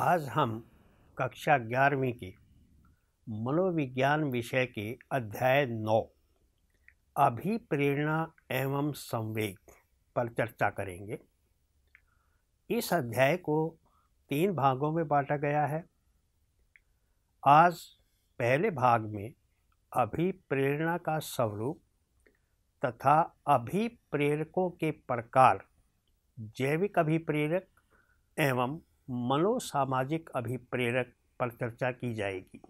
आज हम कक्षा ग्यारहवीं की मनोविज्ञान विषय के अध्याय नौ अभिप्रेरणा एवं संवेग पर चर्चा करेंगे इस अध्याय को तीन भागों में बांटा गया है आज पहले भाग में अभिप्रेरणा का स्वरूप तथा अभिप्रेरकों के प्रकार जैविक अभिप्रेरक एवं मनोसामाजिक अभिप्रेरक पर चर्चा की जाएगी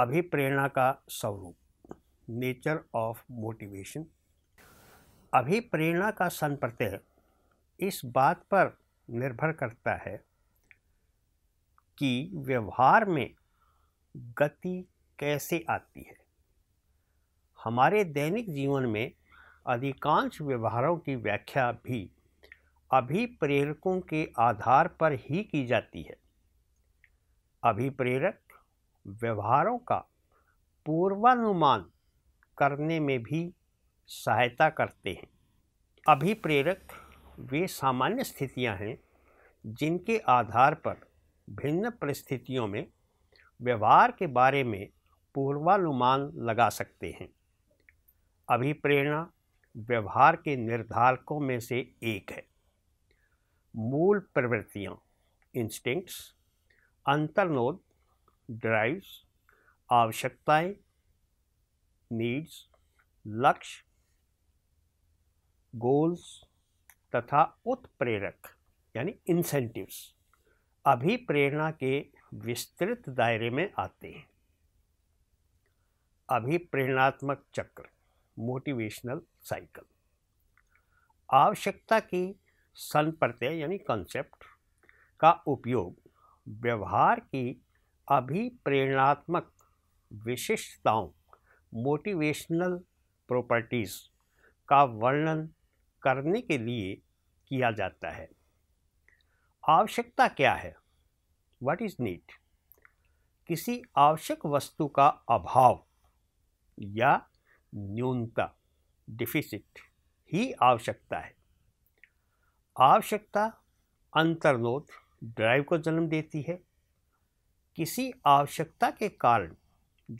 अभिप्रेरणा का स्वरूप नेचर ऑफ मोटिवेशन अभिप्रेरणा का संप्रत्यय इस बात पर निर्भर करता है कि व्यवहार में गति कैसे आती है हमारे दैनिक जीवन में अधिकांश व्यवहारों की व्याख्या भी अभिप्रेरकों के आधार पर ही की जाती है अभिप्रेरक व्यवहारों का पूर्वानुमान करने में भी सहायता करते हैं अभिप्रेरक वे सामान्य स्थितियां हैं जिनके आधार पर भिन्न परिस्थितियों में व्यवहार के बारे में पूर्वानुमान लगा सकते हैं अभिप्रेरणा व्यवहार के निर्धारकों में से एक है मूल प्रवृत्तियाँ इंस्टिंक्ट्स अंतर्नोद ड्राइव्स आवश्यकताएं नीड्स लक्ष्य गोल्स तथा उत्प्रेरक यानी इंसेंटिव्स अभी प्रेरणा के विस्तृत दायरे में आते हैं अभी प्रेरणात्मक चक्र मोटिवेशनल साइकिल आवश्यकता की सन प्रत्यय यानी कंसेप्ट का उपयोग व्यवहार की अभिप्रेरणात्मक विशिष्टताओं मोटिवेशनल प्रॉपर्टीज़ का वर्णन करने के लिए किया जाता है आवश्यकता क्या है व्हाट इज़ नीड किसी आवश्यक वस्तु का अभाव या न्यूनता डिफिसिट ही आवश्यकता है आवश्यकता अंतर्नोद ड्राइव को जन्म देती है किसी आवश्यकता के कारण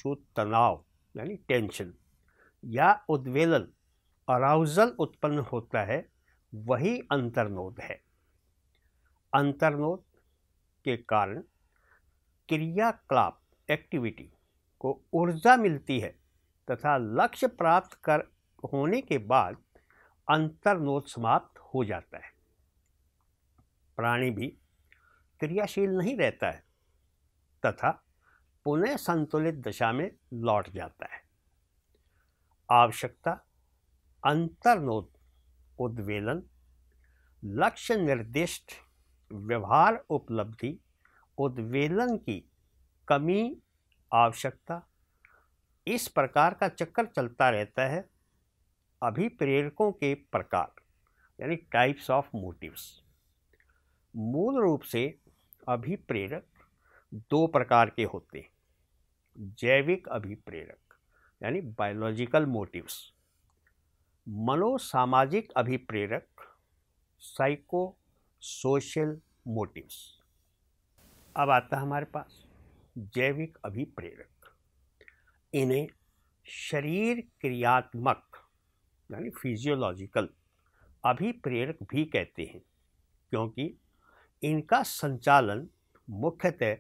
जो तनाव यानी टेंशन या उद्वेलन अराउजल उत्पन्न होता है वही अंतर्नोद है अंतर्नोद के कारण क्रियाकलाप एक्टिविटी को ऊर्जा मिलती है तथा लक्ष्य प्राप्त कर होने के बाद अंतर्नोद समाप्त हो जाता है प्राणी भी क्रियाशील नहीं रहता है तथा पुनः संतुलित दशा में लौट जाता है आवश्यकता अंतर्नोद उद्वेलन लक्ष्य निर्दिष्ट व्यवहार उपलब्धि उद्वेलन की कमी आवश्यकता इस प्रकार का चक्कर चलता रहता है अभिप्रेरकों के प्रकार यानी टाइप्स ऑफ मोटिव्स मूल रूप से अभिप्रेरक दो प्रकार के होते हैं जैविक अभिप्रेरक यानी बायोलॉजिकल मोटिव्स मनोसामाजिक अभिप्रेरक साइको सोशल मोटिव्स अब आता हमारे पास जैविक अभिप्रेरक इन्हें शरीर क्रियात्मक यानी फिजियोलॉजिकल अभिप्रेरक भी कहते हैं क्योंकि इनका संचालन मुख्यतः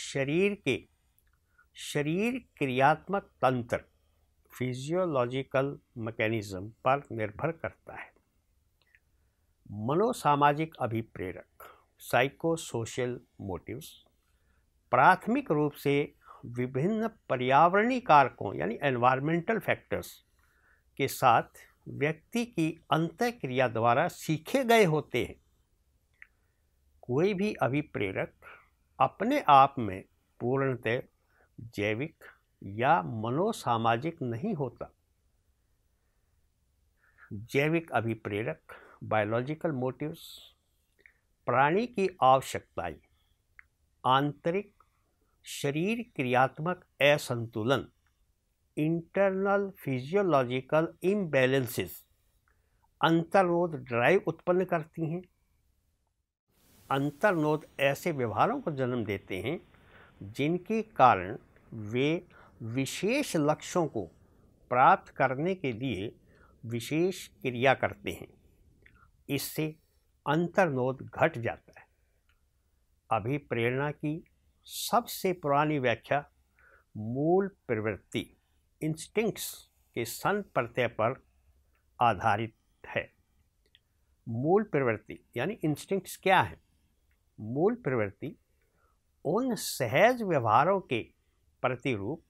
शरीर के शरीर क्रियात्मक तंत्र फिजियोलॉजिकल मैकेनिज्म पर निर्भर करता है मनोसामाजिक अभिप्रेरक साइको सोशल मोटिव्स प्राथमिक रूप से विभिन्न पर्यावरणीय कारकों यानी एनवायरमेंटल फैक्टर्स के साथ व्यक्ति की अंत क्रिया द्वारा सीखे गए होते हैं कोई भी अभिप्रेरक अपने आप में पूर्णतः जैविक या मनोसामाजिक नहीं होता जैविक अभिप्रेरक बायोलॉजिकल मोटिव्स प्राणी की आवश्यकताएं आंतरिक शरीर क्रियात्मक असंतुलन इंटरनल फिजियोलॉजिकल इम्बैलेंसेस अंतर्रोध ड्राइव उत्पन्न करती हैं अंतर्नोद ऐसे व्यवहारों को जन्म देते हैं जिनके कारण वे विशेष लक्ष्यों को प्राप्त करने के लिए विशेष क्रिया करते हैं इससे अंतर्नोद घट जाता है अभी प्रेरणा की सबसे पुरानी व्याख्या मूल प्रवृत्ति इंस्टिंक्ट्स के सन प्रत्यय पर आधारित है मूल प्रवृत्ति यानी इंस्टिंक्ट्स क्या है मूल प्रवृत्ति उन सहज व्यवहारों के प्रतिरूप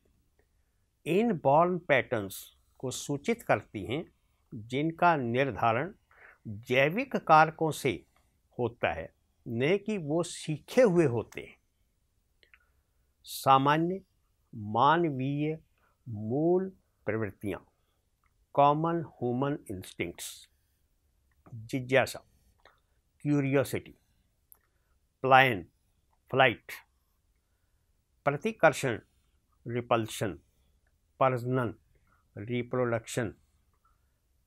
इन बॉर्न पैटर्न्स को सूचित करती हैं जिनका निर्धारण जैविक कारकों से होता है न कि वो सीखे हुए होते हैं सामान्य मानवीय मूल प्रवृत्तियाँ कॉमन ह्यूमन इंस्टिंक्ट्स जिज्ञासा क्यूरियोसिटी प्लाइन फ्लाइट प्रतिकर्षण रिपल्शन प्रजनन रिप्रोडक्शन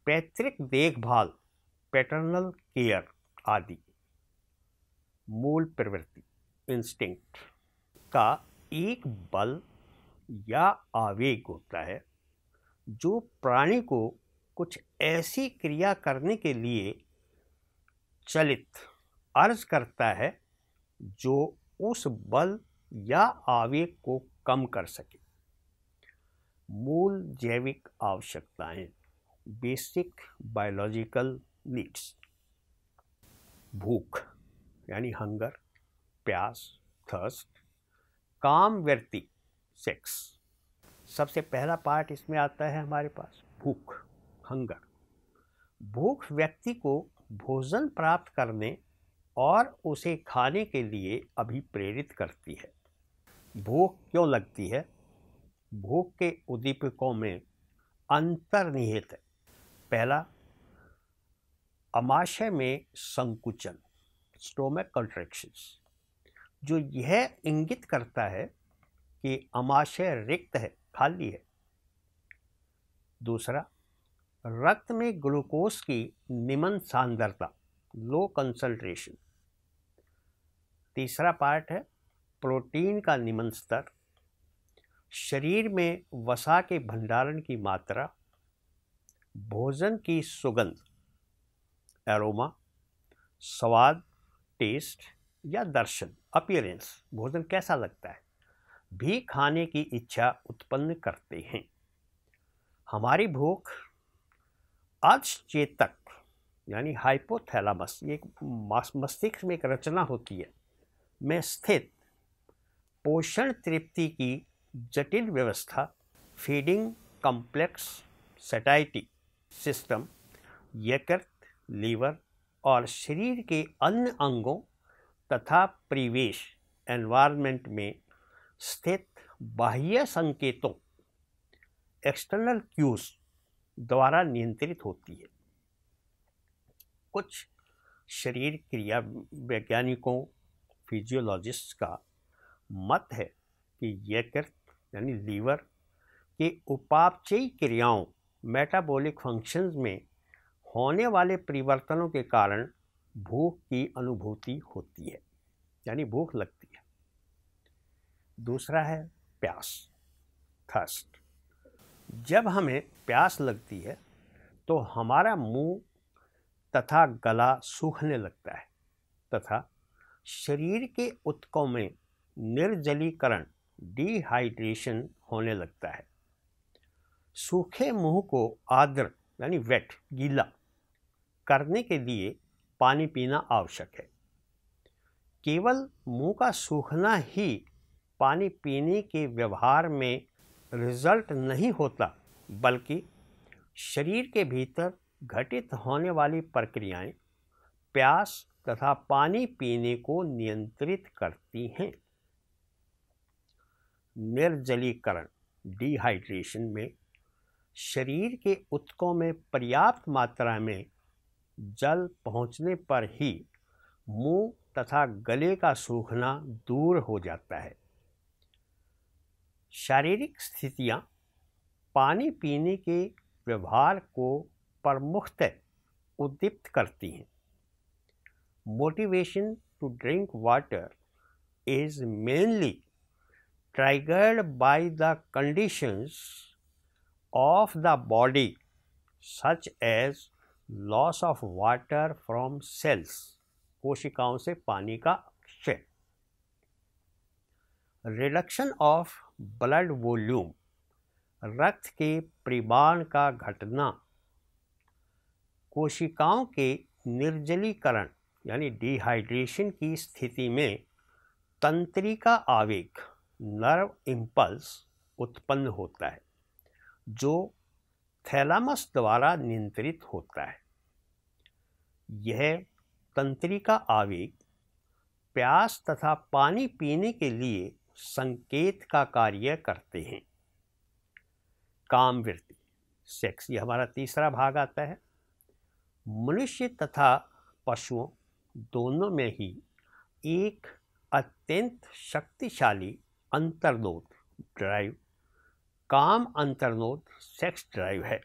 पैतृक देखभाल पैटर्नल केयर आदि मूल प्रवृत्ति इंस्टिंक्ट का एक बल या आवेग होता है जो प्राणी को कुछ ऐसी क्रिया करने के लिए चलित अर्ज करता है जो उस बल या आवेग को कम कर सके मूल जैविक आवश्यकताएं बेसिक बायोलॉजिकल नीड्स भूख यानी हंगर प्यास थर्स्ट काम व्यक्ति सेक्स सबसे पहला पार्ट इसमें आता है हमारे पास भूख हंगर भूख व्यक्ति को भोजन प्राप्त करने और उसे खाने के लिए अभी प्रेरित करती है भूख क्यों लगती है भूख के उद्दीपकों में अंतर्निहित है पहला अमाशय में संकुचन स्टोमक कंट्रेक्शंस जो यह इंगित करता है कि अमाशय रिक्त है खाली है दूसरा रक्त में ग्लूकोज की निमन सांद्रता लो कंसंट्रेशन तीसरा पार्ट है प्रोटीन का निम्न स्तर शरीर में वसा के भंडारण की मात्रा भोजन की सुगंध एरोमा स्वाद टेस्ट या दर्शन अपियरेंस भोजन कैसा लगता है भी खाने की इच्छा उत्पन्न करते हैं हमारी भूख चेतक यानी हाइपोथैलामस ये एक मस्तिष्क में एक रचना होती है में स्थित पोषण तृप्ति की जटिल व्यवस्था फीडिंग कॉम्प्लेक्स सेटाइटी सिस्टम यकृत लीवर और शरीर के अन्य अंगों तथा परिवेश एनवायरनमेंट में स्थित बाह्य संकेतों एक्सटर्नल क्यूज द्वारा नियंत्रित होती है कुछ शरीर क्रिया वैज्ञानिकों फिजियोलॉजिस्ट का मत है कि यकृत यानी लीवर के उपापचयी क्रियाओं मेटाबॉलिक फंक्शंस में होने वाले परिवर्तनों के कारण भूख की अनुभूति होती है यानी भूख लगती है दूसरा है प्यास थर्स्ट जब हमें प्यास लगती है तो हमारा मुंह तथा गला सूखने लगता है तथा शरीर के उत्कों में निर्जलीकरण डिहाइड्रेशन होने लगता है सूखे मुंह को आद्र यानी वेट गीला करने के लिए पानी पीना आवश्यक है केवल मुंह का सूखना ही पानी पीने के व्यवहार में रिजल्ट नहीं होता बल्कि शरीर के भीतर घटित होने वाली प्रक्रियाएं प्यास तथा पानी पीने को नियंत्रित करती हैं निर्जलीकरण डिहाइड्रेशन में शरीर के उत्कों में पर्याप्त मात्रा में जल पहुंचने पर ही मुंह तथा गले का सूखना दूर हो जाता है शारीरिक स्थितियां पानी पीने के व्यवहार को प्रमुखतः उद्दीप्त करती हैं motivation to drink water is mainly triggered by the conditions of the body such as loss of water from cells कोशिकाओं से पानी का क्षय रिडक्शन ऑफ ब्लड वॉल्यूम रक्त के परिमाण का घटना कोशिकाओं के निर्जलीकरण यानी डिहाइड्रेशन की स्थिति में तंत्रिका आवेग नर्व इम्पल्स उत्पन्न होता है जो थैलामस द्वारा नियंत्रित होता है यह तंत्रिका आवेग प्यास तथा पानी पीने के लिए संकेत का कार्य करते हैं कामवृत्ति सेक्स ये हमारा तीसरा भाग आता है मनुष्य तथा पशुओं दोनों में ही एक अत्यंत शक्तिशाली अंतर्नोद ड्राइव काम अंतर्नोद सेक्स ड्राइव है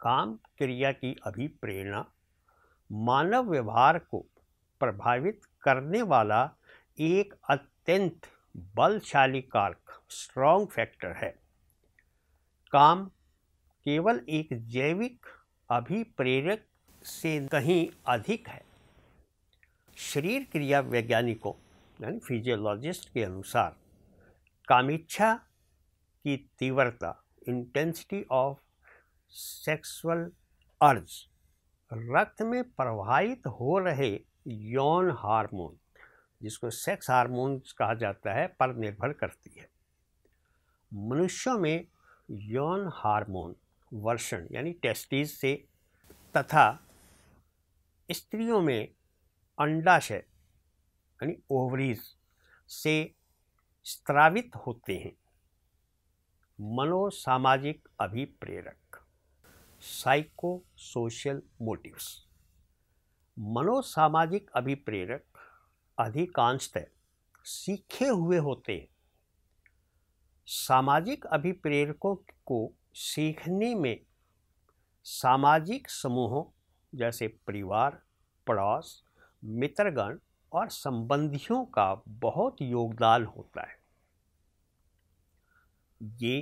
काम क्रिया की अभिप्रेरणा मानव व्यवहार को प्रभावित करने वाला एक अत्यंत बलशाली कारक स्ट्रॉन्ग फैक्टर है काम केवल एक जैविक अभिप्रेरक से कहीं अधिक है शरीर क्रिया वैज्ञानिकों यानी फिजियोलॉजिस्ट के अनुसार कामिच्छा की तीव्रता इंटेंसिटी ऑफ सेक्सुअल अर्ज रक्त में प्रवाहित हो रहे यौन हार्मोन जिसको सेक्स हार्मोन कहा जाता है पर निर्भर करती है मनुष्यों में यौन हार्मोन वर्षण यानी टेस्टिस से तथा स्त्रियों में अंडाशय यानी ओवरीज से स्त्रावित होते हैं मनोसामाजिक अभिप्रेरक साइको सोशल मोटिव्स मनोसामाजिक अभिप्रेरक अधिकांशतः सीखे हुए होते हैं सामाजिक अभिप्रेरकों को सीखने में सामाजिक समूहों जैसे परिवार पड़ोस मित्रगण और संबंधियों का बहुत योगदान होता है ये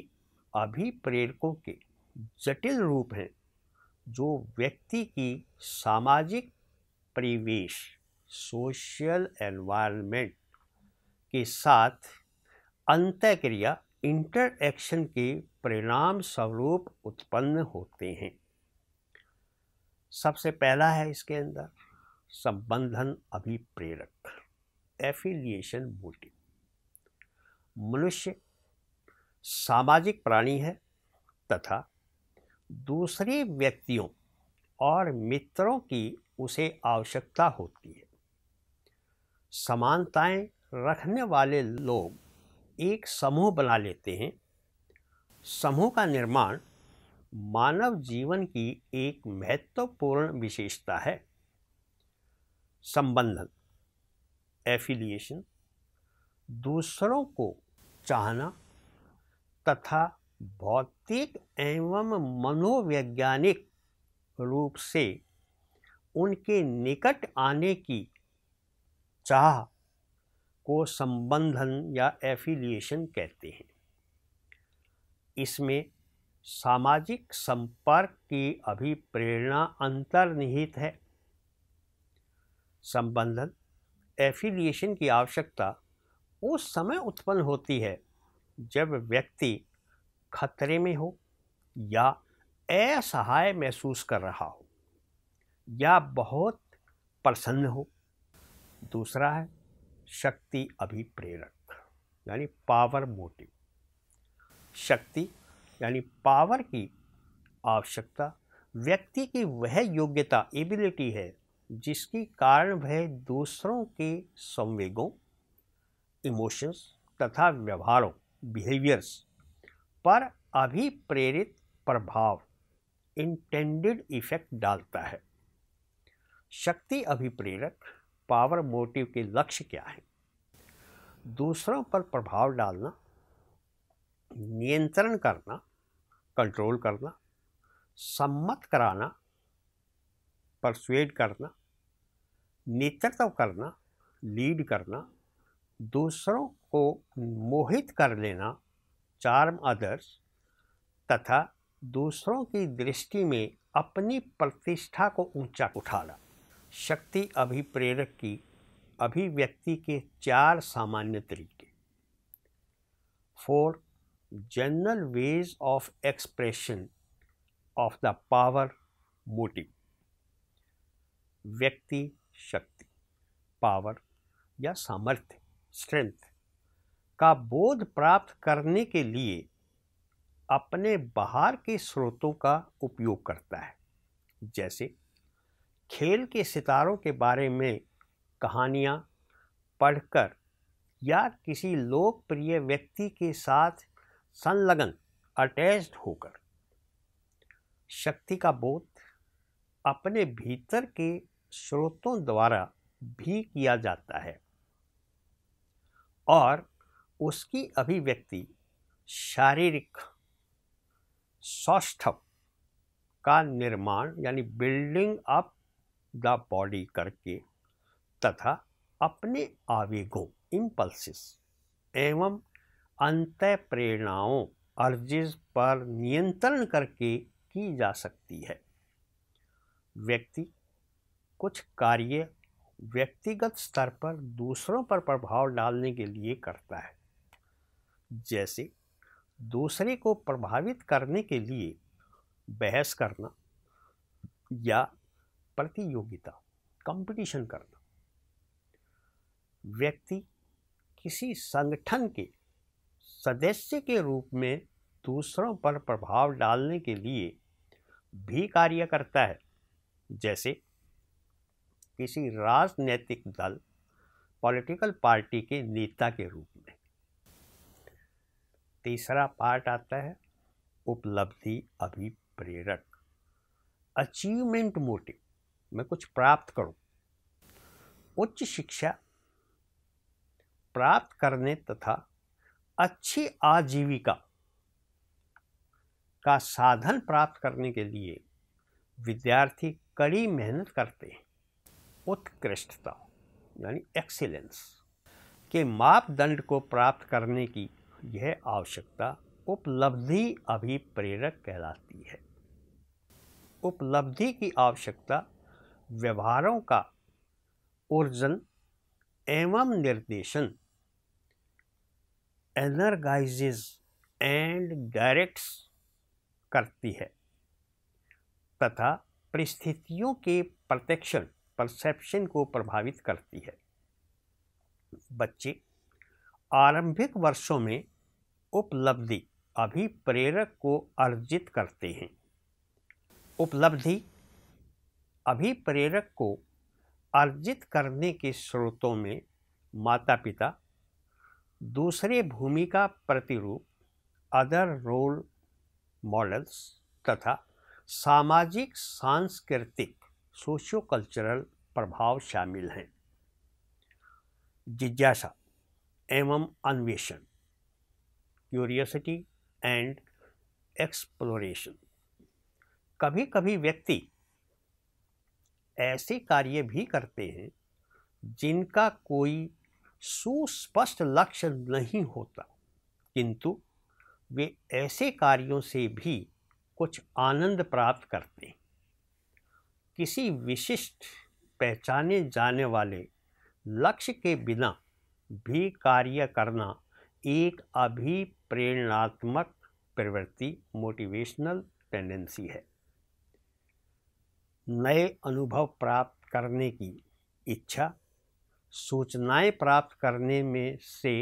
अभी प्रेरकों के जटिल रूप हैं जो व्यक्ति की सामाजिक परिवेश सोशल एनवायरनमेंट के साथ अंतक्रिया इंटरएक्शन के परिणाम स्वरूप उत्पन्न होते हैं सबसे पहला है इसके अंदर संबंधन अभिप्रेरक एफिलिएशन मोटिव मनुष्य सामाजिक प्राणी है तथा दूसरे व्यक्तियों और मित्रों की उसे आवश्यकता होती है समानताएं रखने वाले लोग एक समूह बना लेते हैं समूह का निर्माण मानव जीवन की एक महत्वपूर्ण विशेषता है संबंधन एफिलिएशन दूसरों को चाहना तथा भौतिक एवं मनोवैज्ञानिक रूप से उनके निकट आने की चाह को संबंधन या एफिलिएशन कहते हैं इसमें सामाजिक संपर्क की अभिप्रेरणा अंतर्निहित है संबंधन एफिलिएशन की आवश्यकता उस समय उत्पन्न होती है जब व्यक्ति खतरे में हो या असहाय महसूस कर रहा हो या बहुत प्रसन्न हो दूसरा है शक्ति अभिप्रेरक यानी पावर मोटिव शक्ति यानी पावर की आवश्यकता व्यक्ति की वह योग्यता एबिलिटी है जिसकी कारण वह दूसरों के संवेगों इमोशंस तथा व्यवहारों बिहेवियर्स पर अभिप्रेरित प्रभाव इंटेंडेड इफेक्ट डालता है शक्ति अभिप्रेरक पावर मोटिव के लक्ष्य क्या है दूसरों पर प्रभाव डालना नियंत्रण करना कंट्रोल करना सम्मत कराना परसुएड करना नेतृत्व करना लीड करना दूसरों को मोहित कर लेना चार्म अदर्स तथा दूसरों की दृष्टि में अपनी प्रतिष्ठा को ऊंचा उठाना शक्ति अभिप्रेरक की अभिव्यक्ति के चार सामान्य तरीके four general ways of expression of the power motive व्यक्ति शक्ति पावर या सामर्थ्य स्ट्रेंथ का बोध प्राप्त करने के लिए अपने बाहर के स्रोतों का उपयोग करता है जैसे खेल के सितारों के बारे में कहानियाँ पढ़कर या किसी लोकप्रिय व्यक्ति के साथ संलग्न अटैच होकर शक्ति का बोध अपने भीतर के स्रोतों द्वारा भी किया जाता है और उसकी अभिव्यक्ति शारीरिक सौष्ठव का निर्माण यानी बिल्डिंग अप द बॉडी करके तथा अपने आवेगों इम्पल्सिस एवं अंत प्रेरणाओं अर्जिज पर नियंत्रण करके की जा सकती है व्यक्ति कुछ कार्य व्यक्तिगत स्तर पर दूसरों पर प्रभाव डालने के लिए करता है जैसे दूसरे को प्रभावित करने के लिए बहस करना या प्रतियोगिता कंपटीशन करना व्यक्ति किसी संगठन के सदस्य के रूप में दूसरों पर प्रभाव डालने के लिए भी कार्य करता है जैसे किसी राजनैतिक दल पॉलिटिकल पार्टी के नेता के रूप में तीसरा पार्ट आता है उपलब्धि अभिप्रेरक अचीवमेंट मोटिव मैं कुछ प्राप्त करूं उच्च शिक्षा प्राप्त करने तथा अच्छी आजीविका का साधन प्राप्त करने के लिए विद्यार्थी कड़ी मेहनत करते हैं उत्कृष्टता यानी एक्सीलेंस के मापदंड को प्राप्त करने की यह आवश्यकता उपलब्धि अभिप्रेरक कहलाती है उपलब्धि की आवश्यकता व्यवहारों का ऊर्जन एवं निर्देशन एनर्गाइजेज एंड डायरेक्ट्स करती है तथा परिस्थितियों के प्रत्यक्षण परसेप्शन को प्रभावित करती है बच्चे आरंभिक वर्षों में उपलब्धि अभिप्रेरक को अर्जित करते हैं उपलब्धि अभिप्रेरक को अर्जित करने के स्रोतों में माता पिता दूसरे भूमिका प्रतिरूप अदर रोल मॉडल्स तथा सामाजिक सांस्कृतिक सोशियो कल्चरल प्रभाव शामिल हैं जिज्ञासा एवं अन्वेषण क्यूरियसिटी एंड एक्सप्लोरेशन कभी कभी व्यक्ति ऐसे कार्य भी करते हैं जिनका कोई सुस्पष्ट लक्ष्य नहीं होता किंतु वे ऐसे कार्यों से भी कुछ आनंद प्राप्त करते हैं किसी विशिष्ट पहचाने जाने वाले लक्ष्य के बिना भी कार्य करना एक अभिप्रेरणात्मक प्रवृत्ति मोटिवेशनल टेंडेंसी है नए अनुभव प्राप्त करने की इच्छा सूचनाएं प्राप्त करने में से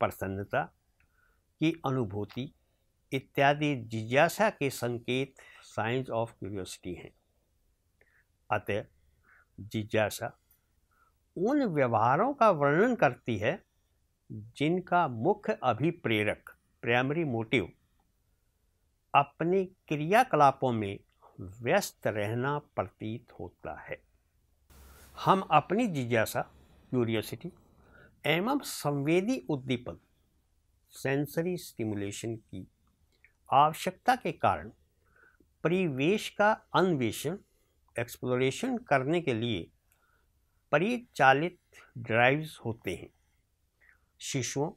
प्रसन्नता की अनुभूति इत्यादि जिज्ञासा के संकेत साइंस ऑफ क्यूरियोसिटी हैं अतः जिज्ञासा उन व्यवहारों का वर्णन करती है जिनका मुख्य अभिप्रेरक प्राइमरी मोटिव अपने क्रियाकलापों में व्यस्त रहना प्रतीत होता है हम अपनी जिज्ञासा क्यूरियोसिटी एवं संवेदी उद्दीपन सेंसरी स्टिमुलेशन की आवश्यकता के कारण परिवेश का अन्वेषण एक्सप्लोरेशन करने के लिए परिचालित ड्राइव्स होते हैं शिशुओं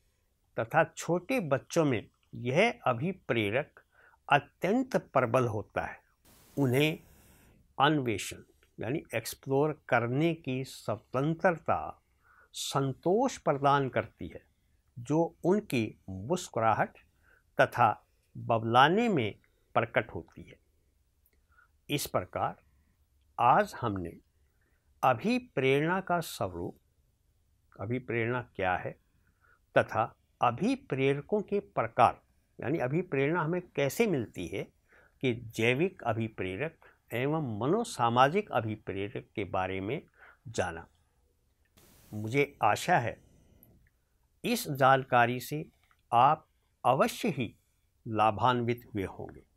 तथा छोटे बच्चों में यह अभिप्रेरक अत्यंत प्रबल होता है उन्हें अन्वेषण यानी एक्सप्लोर करने की स्वतंत्रता संतोष प्रदान करती है जो उनकी मुस्कुराहट तथा बबलाने में प्रकट होती है इस प्रकार आज हमने अभी प्रेरणा का स्वरूप अभी प्रेरणा क्या है तथा अभी प्रेरकों के प्रकार यानी अभी प्रेरणा हमें कैसे मिलती है कि जैविक अभिप्रेरक एवं मनोसामाजिक अभिप्रेरक के बारे में जाना मुझे आशा है इस जानकारी से आप अवश्य ही लाभान्वित हुए होंगे